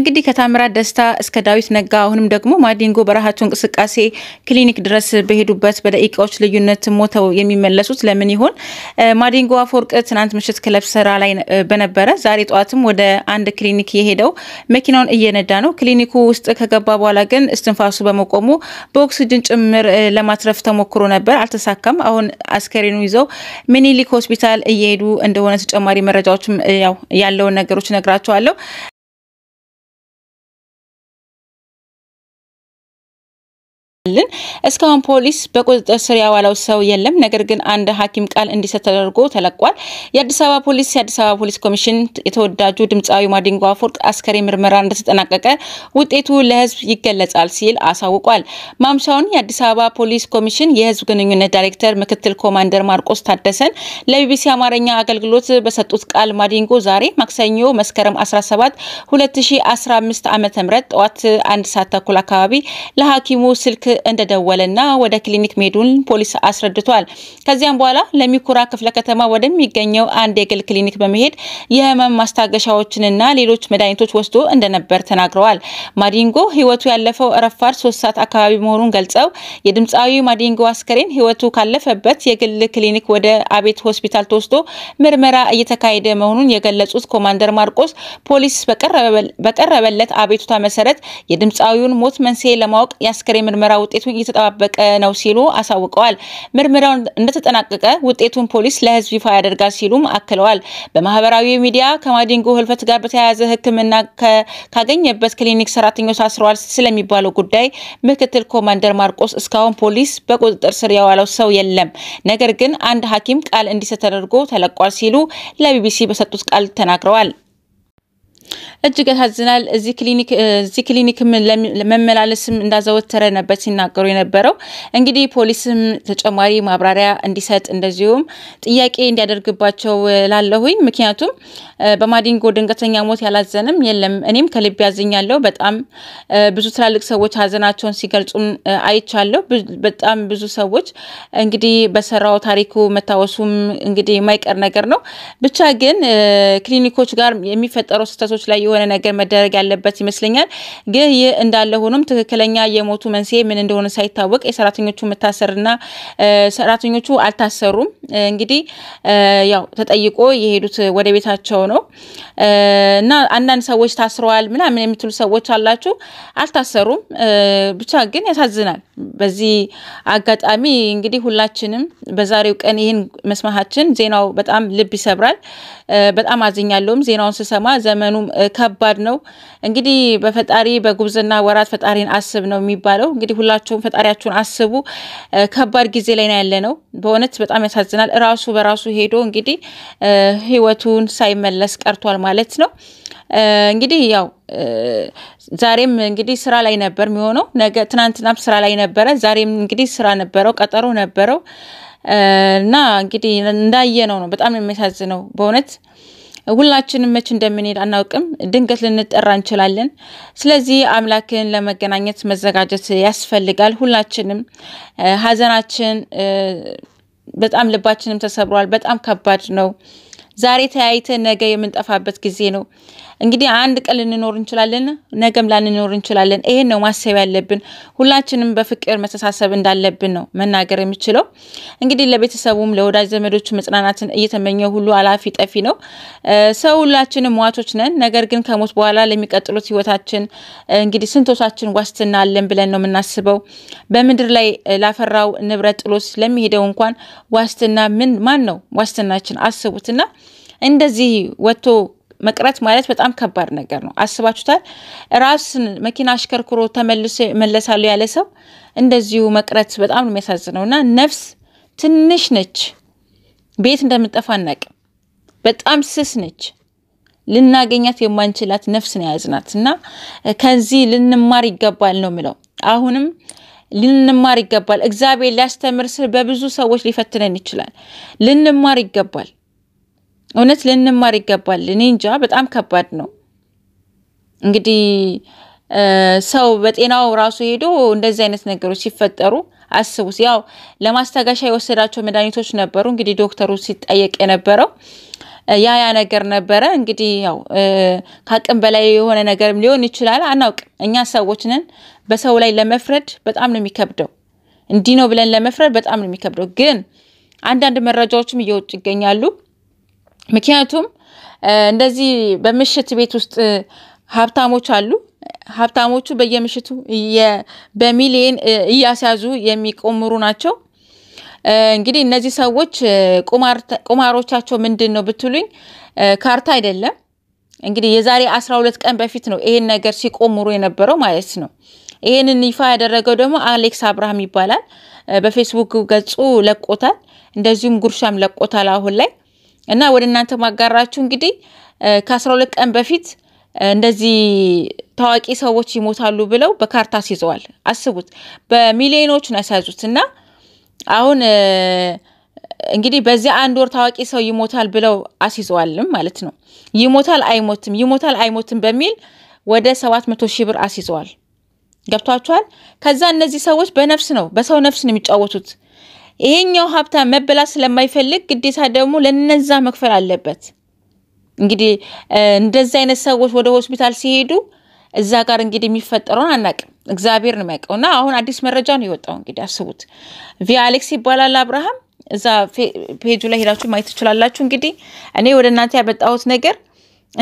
እንግዲህ ከታምራት ደስታ እስከ ዳዊት ነጋ አሁንም ደግሞ ማዲንጎ በረሃቱ እንቅስቃሴ ክሊኒክ ድረስ በሄዱበት በደቂቃዎች ልዩነት ሞተው የሚመለሱት ለምን ይሆን? ማዲንጎ አፈወርቅ ትናንት ምሽት ክለብ ስራ ላይ በነበረ ዛሬ ጠዋትም ወደ አንድ ክሊኒክ የሄደው መኪናውን እየነዳ ነው። ክሊኒኩ ውስጥ ከገባ በኋላ ግን እስትንፋሱ በመቆሙ በኦክሲጅን ጭምር ለማትረፍ ተሞክሮ ነበር፣ አልተሳካም። አሁን አስከሬኑ ይዘው ሚኒሊክ ሆስፒታል እየሄዱ እንደሆነ ተጨማሪ መረጃዎችም ያው ያለውን ነገሮች ነግራቸዋለሁ። ልን እስካሁን ፖሊስ በቁጥጥር ስር ያዋለው ሰው የለም። ነገር ግን አንድ ሐኪም ቃል እንዲሰጥ ተደርጎ ተለቋል። የአዲስ አበባ ፖሊስ የአዲስ አበባ ፖሊስ ኮሚሽን የተወዳጁ ድምፃዊ ማዲንጎ አፈወርቅ አስከሬ ምርመራ እንደተጠናቀቀ ውጤቱ ለሕዝብ ይገለጻል ሲል አሳውቋል። ማምሻውን የአዲስ አበባ ፖሊስ ኮሚሽን የሕዝብ ግንኙነት ዳይሬክተር ምክትል ኮማንደር ማርቆስ ታደሰን ለቢቢሲ አማርኛ አገልግሎት በሰጡት ቃል ማዲንጎ ዛሬ ማክሰኞ መስከረም 17 2015 ዓ ም ጠዋት አንድ ሰዓት ተኩል አካባቢ ለሐኪሙ ስልክ እንደደወለና ወደ ክሊኒክ መሄዱን ፖሊስ አስረድቷል። ከዚያም በኋላ ለሚኩራ ክፍለ ከተማ ወደሚገኘው አንድ የግል ክሊኒክ በመሄድ የህመም ማስታገሻዎችንና ሌሎች መድኃኒቶች ወስዶ እንደነበር ተናግረዋል። ማዲንጎ ህይወቱ ያለፈው ረፋድ ሶስት ሰዓት አካባቢ መሆኑን ገልጸው የድምፃዊ ማዲንጎ አስከሬን ህይወቱ ካለፈበት የግል ክሊኒክ ወደ አቤት ሆስፒታል ተወስዶ ምርመራ እየተካሄደ መሆኑን የገለጹት ኮማንደር ማርቆስ ፖሊስ በቀረበለት አቤቱታ መሰረት የድምፃዊውን ሞት መንስኤ ለማወቅ የአስከሬን ምርመራ ውጤቱ እየተጠባበቀ ነው ሲሉ አሳውቀዋል። ምርመራው እንደተጠናቀቀ ውጤቱን ፖሊስ ለህዝብ ይፋ ያደርጋል ሲሉም አክለዋል። በማህበራዊ ሚዲያ ከማዲንጎ ህልፈት ጋር በተያያዘ ህክምና ካገኘበት ክሊኒክ ሰራተኞች ታስረዋል ስለሚባለው ጉዳይ ምክትል ኮማንደር ማርቆስ እስካሁን ፖሊስ በቁጥጥር ስር ያዋለው ሰው የለም፣ ነገር ግን አንድ ሐኪም ቃል እንዲሰጥ ተደርጎ ተለቋል ሲሉ ለቢቢሲ በሰጡት ቃል ተናግረዋል። እጅግ ያሳዝናል። እዚህ ክሊኒክ ክሊኒክም መመላለስም እንዳዘወተረ ነበር ሲናገሩ የነበረው። እንግዲህ ፖሊስም ተጨማሪ ማብራሪያ እንዲሰጥ እንደዚሁም ጥያቄ እንዲያደርግባቸው ላለሁኝ። ምክንያቱም በማዲንጎ ድንገተኛ ሞት ያላዘንም የለም። እኔም ከልብ ያዝኛለሁ። በጣም ብዙ ትላልቅ ሰዎች ሀዘናቸውን ሲገልጹም አይቻለሁ። በጣም ብዙ ሰዎች እንግዲህ በሰራው ታሪኩ መታወሱም እንግዲህ የማይቀር ነገር ነው። ብቻ ግን ክሊኒኮች ጋር የሚፈጠረው ስህተቶች ላይ የሆነ ነገር መደረግ ያለበት ይመስለኛል። ግን ይህ እንዳለ ሆኖም ትክክለኛ የሞቱ መንስኤ ምን እንደሆነ ሳይታወቅ የሰራተኞቹ መታሰርና ሰራተኞቹ አልታሰሩም እንግዲህ ያው ተጠይቆ የሄዱት ወደ ቤታቸው ነው እና አንዳንድ ሰዎች ታስረዋል ምናምን የምትሉ ሰዎች አላችሁ። አልታሰሩም። ብቻ ግን ያሳዝናል። በዚህ አጋጣሚ እንግዲህ ሁላችንም በዛሬው ቀን ይህን መስማታችን ዜናው በጣም ልብ ይሰብራል። በጣም አዝኛለሁም ዜናውን ስሰማ ዘመኑ ከባድ ነው። እንግዲህ በፈጣሪ በጉብዝና ወራት ፈጣሪን አስብ ነው የሚባለው። እንግዲህ ሁላችሁም ፈጣሪያችሁን አስቡ። ከባድ ጊዜ ላይ ነው ያለ ነው። በእውነት በጣም ያሳዝናል። ራሱ በራሱ ሄዶ እንግዲህ ህይወቱን ሳይመለስ ቀርቷል ማለት ነው። እንግዲህ ያው ዛሬም እንግዲህ ስራ ላይ ነበር የሚሆነው። ነገ ትናንትናም ስራ ላይ ነበረ። ዛሬም እንግዲህ ስራ ነበረው፣ ቀጠሮ ነበረው እና እንግዲህ እንዳየነው ነው። በጣም የሚያሳዝነው በእውነት ሁላችንም መች እንደምንሄድ አናውቅም። ድንገት ልንጠራ እንችላለን። ስለዚህ አምላክን ለመገናኘት መዘጋጀት ያስፈልጋል። ሁላችንም ሀዘናችን በጣም ልባችንም ተሰብሯል። በጣም ከባድ ነው። ዛሬ ተያይተን ነገ የምንጠፋበት ጊዜ ነው። እንግዲህ አንድ ቀን ልንኖር እንችላለን፣ ነገም ላንኖር እንችላለን። ይሄን ነው ማሰብ ያለብን። ሁላችንም በፍቅር መተሳሰብ እንዳለብን ነው መናገር የምችለው። እንግዲህ ለቤተሰቡም ለወዳጅ ዘመዶቹ መጽናናትን እየተመኘ ሁሉ አላፊ ጠፊ ነው። ሰው ሁላችንም ሟቾች ነን። ነገር ግን ከሞት በኋላ ለሚቀጥሉት ህይወታችን እንግዲህ ስንቶቻችን ዋስትና አለን ብለን ነው የምናስበው። በምድር ላይ ላፈራው ንብረት ጥሎት ለሚሄደው እንኳን ዋስትና ምን ማን ነው ዋስትናችን? አስቡትና እንደዚህ ወጥቶ መቅረት ማለት በጣም ከባድ ነገር ነው። አስባችሁታል? ራስን መኪና አሽከርክሮ ተመልሶ መለሳሉ ያለ ሰው እንደዚሁ መቅረት በጣም ነው የሚያሳዝነው። እና ነፍስ ትንሽ ነች፣ ቤት እንደምንጠፋ አናቅም። በጣም ስስ ነች፣ ልናገኛት የማንችላት ነፍስ ነው የያዝናት። እና ከዚህ ልንማር ይገባል ነው ምለው። አሁንም ልንማር ይገባል። እግዚአብሔር ሊያስተምር ስል በብዙ ሰዎች ሊፈትነን ይችላል። ልንማር ይገባል። እውነት ልንማር ይገባል። እኔ እንጃ በጣም ከባድ ነው። እንግዲህ ሰው በጤናው ራሱ ሄዶ እንደዚህ አይነት ነገሮች ሲፈጠሩ አስቡት። ያው ለማስታገሻ የወሰዳቸው መድኃኒቶች ነበሩ። እንግዲህ ዶክተሩ ሲጠየቅ የነበረው ያ ያ ነገር ነበረ። እንግዲህ ያው ከአቅም በላይ የሆነ ነገር ሊሆን ይችላል፣ አናውቅም። እኛ ሰዎች ነን። በሰው ላይ ለመፍረድ በጣም ነው የሚከብደው። እንዲህ ነው ብለን ለመፍረድ በጣም ነው የሚከብደው። ግን አንዳንድ መረጃዎችም እየወጡ ይገኛሉ። ምክንያቱም እንደዚህ በምሽት ቤት ውስጥ ሀብታሞች አሉ። ሀብታሞቹ በየምሽቱ በሚሊየን እያስያዙ የሚቆምሩ ናቸው። እንግዲህ እነዚህ ሰዎች ቁማሮቻቸው ምንድን ነው ብትሉኝ፣ ካርታ አይደለም። እንግዲህ የዛሬ አስራ ሁለት ቀን በፊት ነው ይሄን ነገር ሲቆምሩ የነበረው ማለት ነው። ይሄንን ይፋ ያደረገው ደግሞ አሌክስ አብርሃም ይባላል። በፌስቡክ ገጹ ለቆታል። እንደዚሁም ጉርሻም ለቆታል አሁን ላይ እና ወደ እናንተ ማጋራችሁ እንግዲህ ከአስራ ሁለት ቀን በፊት እንደዚህ ታዋቂ ሰዎች ይሞታሉ ብለው በካርታ አስይዘዋል። አስቡት፣ በሚሊዮኖች ነው ያሳዙት። እና አሁን እንግዲህ በዚያ አንድ ወር ታዋቂ ሰው ይሞታል ብለው አስይዘዋልም ማለት ነው። ይሞታል አይሞትም፣ ይሞታል አይሞትም በሚል ወደ ሰባት መቶ ሺህ ብር አስይዘዋል። ገብቷችኋል? ከዛ እነዚህ ሰዎች በነፍስ ነው በሰው ነፍስ ነው የሚጫወቱት። ይሄኛው ሀብታም መበላት ስለማይፈልግ ግዴታ ደግሞ ለነዛ መክፈል አለበት። እንግዲህ እንደዚ አይነት ሰዎች ወደ ሆስፒታል ሲሄዱ እዛ ጋር እንግዲህ የሚፈጠረውን አናቅም፣ እግዚአብሔር ነው የሚያውቀው። እና አሁን አዲስ መረጃ ነው የወጣው። እንግዲህ አስቡት፣ ቪያ አሌክስ ይባላል አብርሃም። እዛ ፔጁ ላይ ሄዳችሁ ማየት ትችላላችሁ። እንግዲህ እኔ ወደ እናንተ ያመጣሁት ነገር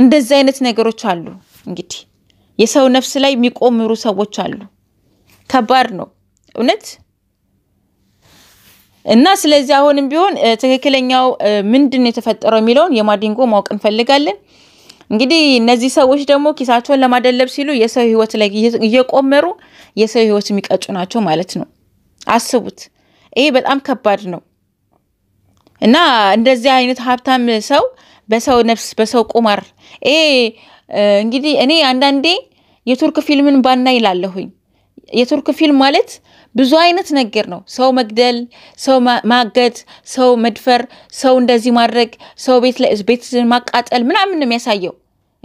እንደዚህ አይነት ነገሮች አሉ። እንግዲህ የሰው ነፍስ ላይ የሚቆምሩ ሰዎች አሉ። ከባድ ነው እውነት እና ስለዚህ አሁንም ቢሆን ትክክለኛው ምንድን ነው የተፈጠረው የሚለውን የማዲንጎ ማወቅ እንፈልጋለን። እንግዲህ እነዚህ ሰዎች ደግሞ ኪሳቸውን ለማደለብ ሲሉ የሰው ህይወት ላይ እየቆመሩ የሰው ህይወት የሚቀጩ ናቸው ማለት ነው። አስቡት። ይሄ በጣም ከባድ ነው እና እንደዚህ አይነት ሀብታም ሰው በሰው ነፍስ በሰው ቁማር ይሄ እንግዲህ እኔ አንዳንዴ የቱርክ ፊልምን ባና ይላለሁኝ። የቱርክ ፊልም ማለት ብዙ አይነት ነገር ነው። ሰው መግደል፣ ሰው ማገት፣ ሰው መድፈር፣ ሰው እንደዚህ ማድረግ፣ ሰው ቤት ቤት ማቃጠል ምናምን ነው የሚያሳየው።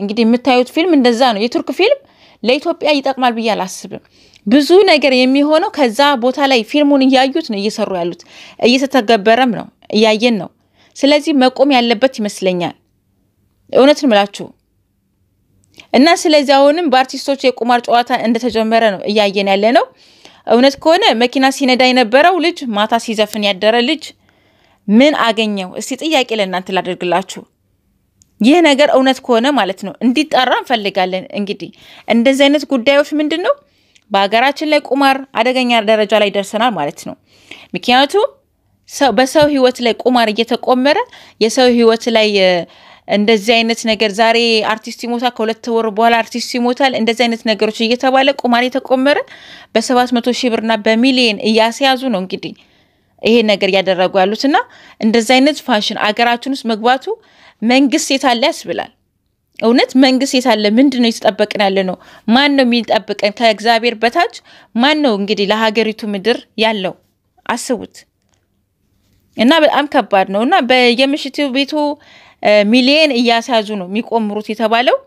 እንግዲህ የምታዩት ፊልም እንደዛ ነው። የቱርክ ፊልም ለኢትዮጵያ ይጠቅማል ብዬ አላስብም። ብዙ ነገር የሚሆነው ከዛ ቦታ ላይ ፊልሙን እያዩት ነው እየሰሩ ያሉት፣ እየተተገበረም ነው እያየን ነው። ስለዚህ መቆም ያለበት ይመስለኛል። እውነትን ምላችሁ እና ስለዚህ አሁንም በአርቲስቶች የቁማር ጨዋታ እንደተጀመረ ነው እያየን ያለ ነው። እውነት ከሆነ መኪና ሲነዳ የነበረው ልጅ፣ ማታ ሲዘፍን ያደረ ልጅ ምን አገኘው? እስቲ ጥያቄ ለእናንተ ላደርግላችሁ። ይህ ነገር እውነት ከሆነ ማለት ነው እንዲጠራ እንፈልጋለን። እንግዲህ እንደዚህ አይነት ጉዳዮች ምንድን ነው በሀገራችን ላይ ቁማር አደገኛ ደረጃ ላይ ደርሰናል ማለት ነው። ምክንያቱም በሰው ህይወት ላይ ቁማር እየተቆመረ የሰው ህይወት ላይ እንደዚህ አይነት ነገር ዛሬ አርቲስት ይሞታል፣ ከሁለት ወር በኋላ አርቲስት ይሞታል፣ እንደዚህ አይነት ነገሮች እየተባለ ቁማር የተቆመረ በሰባት መቶ ሺህ ብርና በሚሊየን እያስያዙ ነው እንግዲህ ይሄ ነገር እያደረጉ ያሉትና እንደዚህ አይነት ፋሽን አገራችን ውስጥ መግባቱ መንግስት የታለ ያስብላል። እውነት መንግስት የታለ? ምንድን ነው የተጠበቅን ያለ ነው? ማን ነው የሚጠብቀን ከእግዚአብሔር በታች? ማን ነው እንግዲህ ለሀገሪቱ ምድር ያለው? አስቡት እና በጣም ከባድ ነው እና በየምሽቱ ቤቱ ሚሊየን እያስያዙ ነው የሚቆምሩት የተባለው።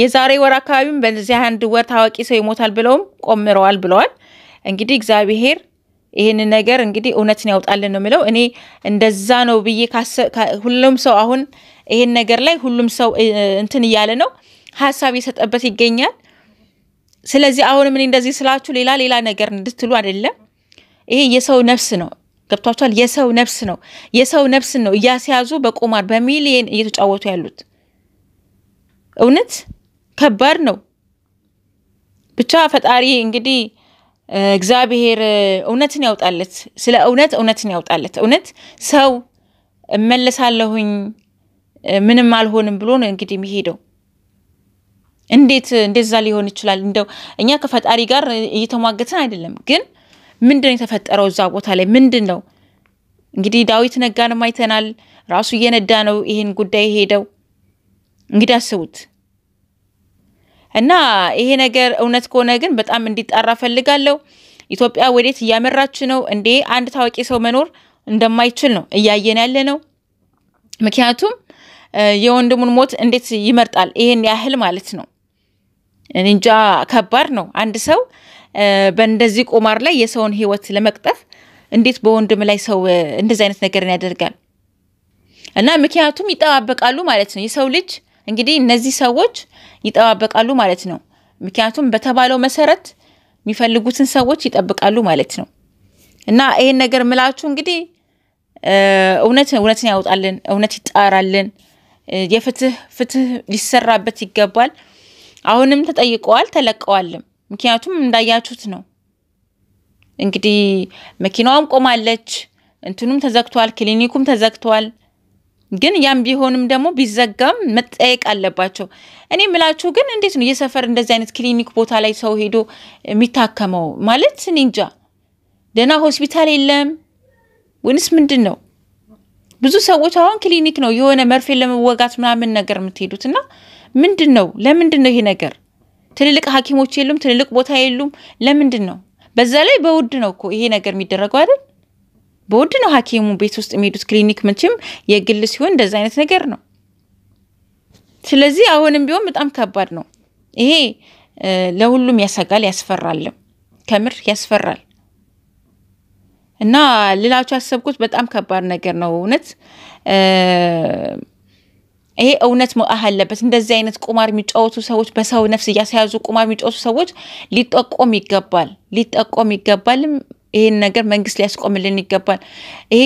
የዛሬ ወር አካባቢም በዚህ አንድ ወር ታዋቂ ሰው ይሞታል ብለውም ቆምረዋል ብለዋል። እንግዲህ እግዚአብሔር ይህን ነገር እንግዲህ እውነትን ያውጣልን ነው የምለው። እኔ እንደዛ ነው ብዬ ሁሉም ሰው አሁን ይህን ነገር ላይ ሁሉም ሰው እንትን እያለ ነው ሀሳብ የሰጠበት ይገኛል። ስለዚህ አሁንም እኔ እንደዚህ ስላችሁ ሌላ ሌላ ነገር እንድትሉ አይደለም። ይሄ የሰው ነፍስ ነው። ገብቷቸዋል። የሰው ነፍስ ነው የሰው ነፍስን ነው እያስያዙ በቁማር በሚሊየን እየተጫወቱ ያሉት። እውነት ከባድ ነው። ብቻ ፈጣሪ እንግዲህ እግዚአብሔር እውነትን ያውጣለት፣ ስለ እውነት እውነትን ያውጣለት። እውነት ሰው እመለሳለሁኝ ምንም አልሆንም ብሎ ነው እንግዲህ የሚሄደው። እንዴት እንደዛ ሊሆን ይችላል? እንደው እኛ ከፈጣሪ ጋር እየተሟገትን አይደለም ግን ምንድን ነው የተፈጠረው እዛ ቦታ ላይ ምንድን ነው? እንግዲህ ዳዊት ነጋንም አይተናል። ራሱ እየነዳ ነው ይህን ጉዳይ ሄደው እንግዲህ አስቡት እና ይሄ ነገር እውነት ከሆነ ግን በጣም እንዲጣራ ፈልጋለሁ። ኢትዮጵያ ወዴት እያመራች ነው? እንዴ አንድ ታዋቂ ሰው መኖር እንደማይችል ነው እያየን ያለ ነው። ምክንያቱም የወንድሙን ሞት እንዴት ይመርጣል? ይሄን ያህል ማለት ነው። እንጃ ከባድ ነው። አንድ ሰው በእንደዚህ ቁማር ላይ የሰውን ህይወት ለመቅጠፍ እንዴት በወንድም ላይ ሰው እንደዚህ አይነት ነገርን ያደርጋል? እና ምክንያቱም ይጠባበቃሉ ማለት ነው። የሰው ልጅ እንግዲህ እነዚህ ሰዎች ይጠባበቃሉ ማለት ነው። ምክንያቱም በተባለው መሰረት የሚፈልጉትን ሰዎች ይጠብቃሉ ማለት ነው። እና ይህን ነገር ምላችሁ እንግዲህ እውነት እውነትን ያውጣልን፣ እውነት ይጣራልን፣ የፍትህ ፍትህ ሊሰራበት ይገባል። አሁንም ተጠይቀዋል፣ ተለቀዋልም። ምክንያቱም እንዳያችሁት ነው እንግዲህ መኪናዋም ቆማለች፣ እንትኑም ተዘግቷል፣ ክሊኒኩም ተዘግቷል። ግን ያም ቢሆንም ደግሞ ቢዘጋም መጠየቅ አለባቸው። እኔ ምላችሁ ግን እንዴት ነው የሰፈር እንደዚህ አይነት ክሊኒክ ቦታ ላይ ሰው ሄዶ የሚታከመው? ማለት እኔ እንጃ። ደህና ሆስፒታል የለም ወይንስ ምንድን ነው? ብዙ ሰዎች አሁን ክሊኒክ ነው የሆነ መርፌ ለመወጋት ምናምን ነገር የምትሄዱት እና ምንድን ነው ለምንድን ነው ይሄ ነገር? ትልልቅ ሐኪሞች የሉም፣ ትልልቅ ቦታ የሉም። ለምንድን ነው? በዛ ላይ በውድ ነው እኮ ይሄ ነገር የሚደረገው አይደል? በውድ ነው ሐኪሙ ቤት ውስጥ የሚሄዱት። ክሊኒክ መቼም የግል ሲሆን እንደዛ አይነት ነገር ነው። ስለዚህ አሁንም ቢሆን በጣም ከባድ ነው ይሄ። ለሁሉም ያሰጋል፣ ያስፈራልም። ከምር ያስፈራል። እና ልላችሁ ያሰብኩት በጣም ከባድ ነገር ነው እውነት ይሄ እውነት መአህ አለበት። እንደዚህ አይነት ቁማር የሚጫወቱ ሰዎች፣ በሰው ነፍስ እያስያዙ ቁማር የሚጫወቱ ሰዎች ሊጠቆም ይገባል፣ ሊጠቆም ይገባልም። ይህን ነገር መንግስት ሊያስቆምልን ይገባል። ይሄ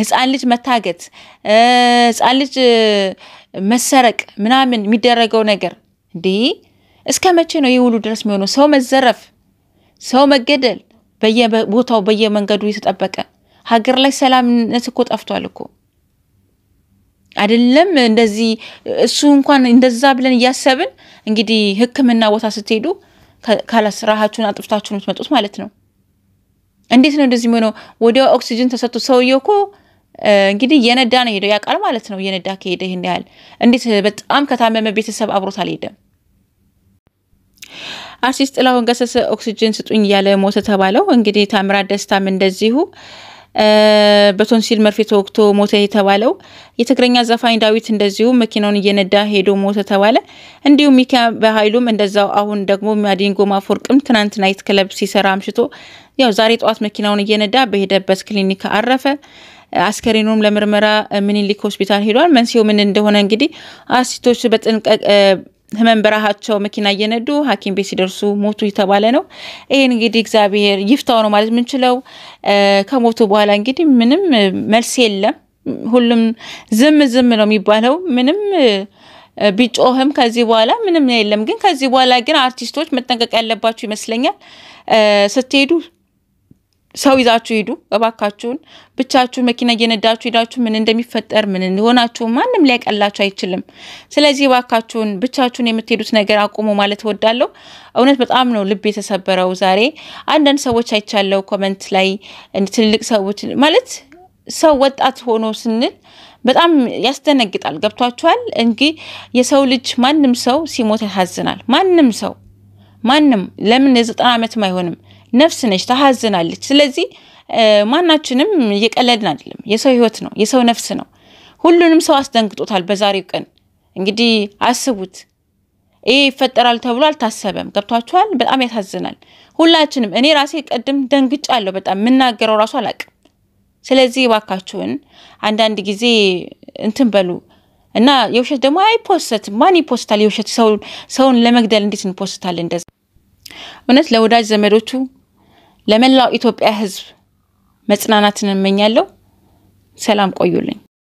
ህፃን ልጅ መታገት፣ ህፃን ልጅ መሰረቅ ምናምን የሚደረገው ነገር እንዲህ እስከ መቼ ነው ይህ ሁሉ ድረስ የሚሆነው? ሰው መዘረፍ፣ ሰው መገደል በየቦታው በየመንገዱ የተጠበቀ ሀገር ላይ ሰላምነት እኮ ጠፍቷል እኮ አይደለም እንደዚህ እሱ እንኳን እንደዛ ብለን እያሰብን እንግዲህ ህክምና ቦታ ስትሄዱ ካላስራሃችሁን አጥፍታችሁን የምትመጡት ማለት ነው። እንዴት ነው እንደዚህ የሚሆነው? ወዲያው ኦክሲጅን ተሰጥቶ ሰውየው እኮ እንግዲህ የነዳ ነው ሄደው ያውቃል ማለት ነው። የነዳ ከሄደ ይህን ያህል እንዴት በጣም ከታመመ ቤተሰብ አብሮት አልሄደም። አርቲስት ጥላሁን ገሰሰ ኦክሲጅን ስጡኝ እያለ ሞተ ተባለው። እንግዲህ ታምራት ደስታም እንደዚሁ በቶንሲል መርፌ ተወግቶ ሞተ የተባለው የትግረኛ ዘፋኝ ዳዊት እንደዚሁ መኪናውን እየነዳ ሄዶ ሞተ ተባለ። እንዲሁም ሚኪ በሀይሉም እንደዛው። አሁን ደግሞ ማዲንጎ ማፈወርቅም ትናንት ናይት ክለብ ሲሰራ አምሽቶ ያው ዛሬ ጠዋት መኪናውን እየነዳ በሄደበት ክሊኒክ አረፈ። አስከሬኑም ለምርመራ ምኒልክ ሆስፒታል ሄዷል። መንስኤው ምን እንደሆነ እንግዲህ አርቲስቶች በጥንቀቅ ህመም በረሃቸው መኪና እየነዱ ሐኪም ቤት ሲደርሱ ሞቱ የተባለ ነው። ይህን እንግዲህ እግዚአብሔር ይፍታው ነው ማለት የምንችለው። ከሞቱ በኋላ እንግዲህ ምንም መልስ የለም። ሁሉም ዝም ዝም ነው የሚባለው። ምንም ቢጮህም ከዚህ በኋላ ምንም የለም። ግን ከዚህ በኋላ ግን አርቲስቶች መጠንቀቅ ያለባቸው ይመስለኛል ስትሄዱ ሰው ይዛችሁ ሂዱ እባካችሁን። ብቻችሁን መኪና እየነዳችሁ ሄዳችሁ ምን እንደሚፈጠር ምን እንደሆናችሁ ማንም ሊያቀላችሁ አይችልም። ስለዚህ እባካችሁን ብቻችሁን የምትሄዱት ነገር አቁሙ ማለት እወዳለሁ። እውነት በጣም ነው ልብ የተሰበረው ዛሬ። አንዳንድ ሰዎች አይቻለው ኮመንት ላይ ትልልቅ ሰዎች ማለት ሰው ወጣት ሆኖ ስንል በጣም ያስደነግጣል። ገብቷችኋል? እንግዲህ የሰው ልጅ ማንም ሰው ሲሞት ያሳዝናል። ማንም ሰው ማንም ለምን የዘጠና ዓመትም አይሆንም ነፍስ ነች፣ ታሀዝናለች። ስለዚህ ማናችንም እየቀለድን አይደለም። የሰው ህይወት ነው፣ የሰው ነፍስ ነው። ሁሉንም ሰው አስደንግጦታል። በዛሬው ቀን እንግዲህ አስቡት፣ ይሄ ይፈጠራል ተብሎ አልታሰበም። ገብቷችኋል? በጣም ያሳዝናል። ሁላችንም እኔ ራሴ ቀድም ደንግጫለሁ። በጣም የምናገረው ራሱ አላቅም። ስለዚህ ባካችሁን አንዳንድ ጊዜ እንትን በሉ እና የውሸት ደግሞ አይፖሰትም። ማን ይፖስታል የውሸት? ሰውን ለመግደል እንዴት እንፖስታል? እንደዛ እውነት ለወዳጅ ዘመዶቹ ለመላው ኢትዮጵያ ህዝብ መጽናናትን እመኛለሁ። ሰላም ቆዩልኝ።